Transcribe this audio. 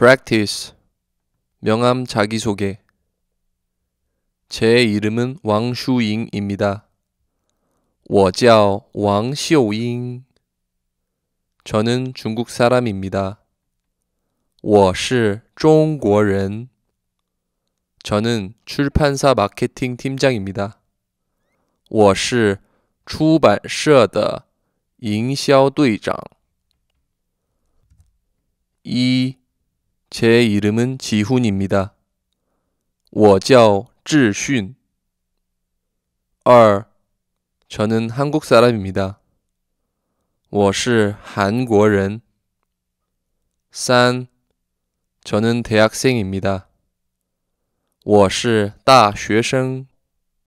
practice 명함 자기소개 제 이름은 왕슈잉입니다. 我叫왕시잉 저는 중국 사람입니다. 我是中国人 저는 출판사 마케팅 팀장입니다. 我是出版社的营销队长一제 이름은 지훈입니다. 我叫志训. 2. 저는 한국 사람입니다. 我是韩国人. 3. 저는 대학생입니다. 我是大学生.